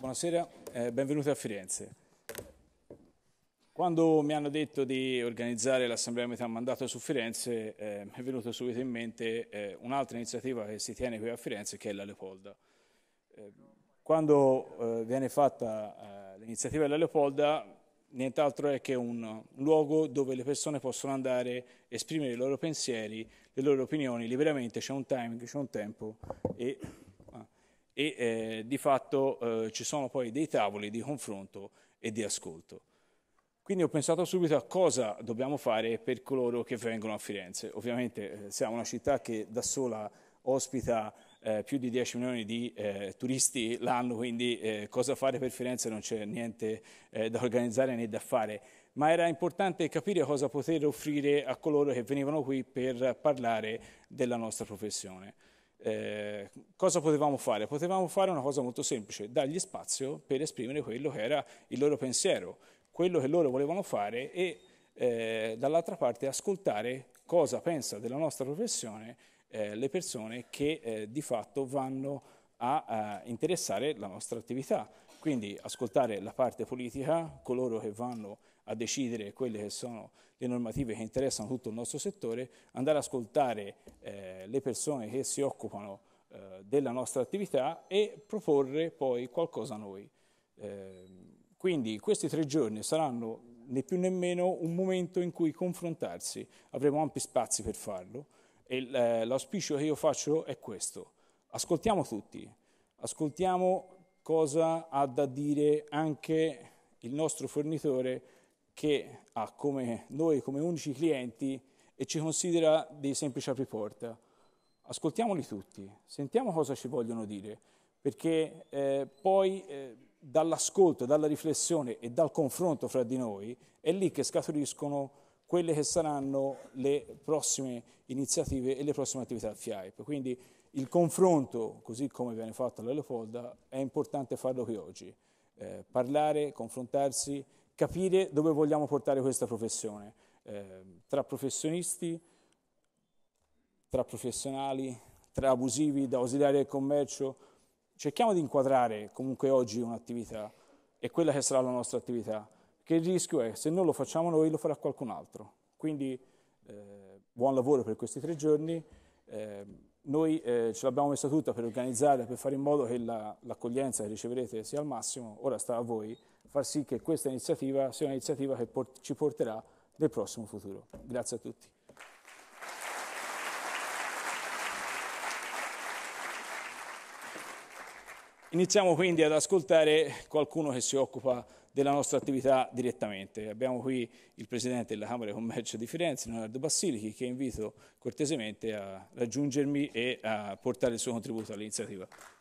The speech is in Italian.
Buonasera, eh, benvenuti a Firenze. Quando mi hanno detto di organizzare l'Assemblea Metà Mandato su Firenze, eh, mi è venuto subito in mente eh, un'altra iniziativa che si tiene qui a Firenze, che è la Leopolda. Eh, quando eh, viene fatta eh, l'iniziativa della Leopolda, nient'altro è che un luogo dove le persone possono andare, a esprimere i loro pensieri, le loro opinioni liberamente, c'è un timing, c'è un tempo e e eh, di fatto eh, ci sono poi dei tavoli di confronto e di ascolto. Quindi ho pensato subito a cosa dobbiamo fare per coloro che vengono a Firenze. Ovviamente eh, siamo una città che da sola ospita eh, più di 10 milioni di eh, turisti l'anno, quindi eh, cosa fare per Firenze non c'è niente da organizzare né da fare ma era importante capire cosa poter offrire a coloro che venivano qui per parlare della nostra professione. Eh, cosa potevamo fare? Potevamo fare una cosa molto semplice, dargli spazio per esprimere quello che era il loro pensiero, quello che loro volevano fare e eh, dall'altra parte ascoltare cosa pensa della nostra professione eh, le persone che eh, di fatto vanno a, a interessare la nostra attività. Quindi ascoltare la parte politica, coloro che vanno a a decidere quelle che sono le normative che interessano tutto il nostro settore, andare ad ascoltare eh, le persone che si occupano eh, della nostra attività e proporre poi qualcosa a noi. Eh, quindi questi tre giorni saranno né più né meno un momento in cui confrontarsi, avremo ampi spazi per farlo e eh, l'auspicio che io faccio è questo, ascoltiamo tutti, ascoltiamo cosa ha da dire anche il nostro fornitore che ha come noi come unici clienti e ci considera dei semplici apriporta. Ascoltiamoli tutti, sentiamo cosa ci vogliono dire, perché eh, poi eh, dall'ascolto, dalla riflessione e dal confronto fra di noi è lì che scaturiscono quelle che saranno le prossime iniziative e le prossime attività del FIAIP. Quindi il confronto, così come viene fatto alla Leopolda, è importante farlo qui oggi. Eh, parlare, confrontarsi capire dove vogliamo portare questa professione, eh, tra professionisti, tra professionali, tra abusivi, da ausiliari del commercio. Cerchiamo di inquadrare comunque oggi un'attività e quella che sarà la nostra attività, perché il rischio è se non lo facciamo noi lo farà qualcun altro. Quindi eh, buon lavoro per questi tre giorni. Eh, noi eh, ce l'abbiamo messa tutta per organizzare, per fare in modo che la, l'accoglienza che riceverete sia al massimo, ora sta a voi far sì che questa iniziativa sia un'iniziativa che port ci porterà nel prossimo futuro. Grazie a tutti. Iniziamo quindi ad ascoltare qualcuno che si occupa della nostra attività direttamente. Abbiamo qui il Presidente della Camera di Commercio di Firenze, Leonardo Bassilichi, che invito cortesemente a raggiungermi e a portare il suo contributo all'iniziativa.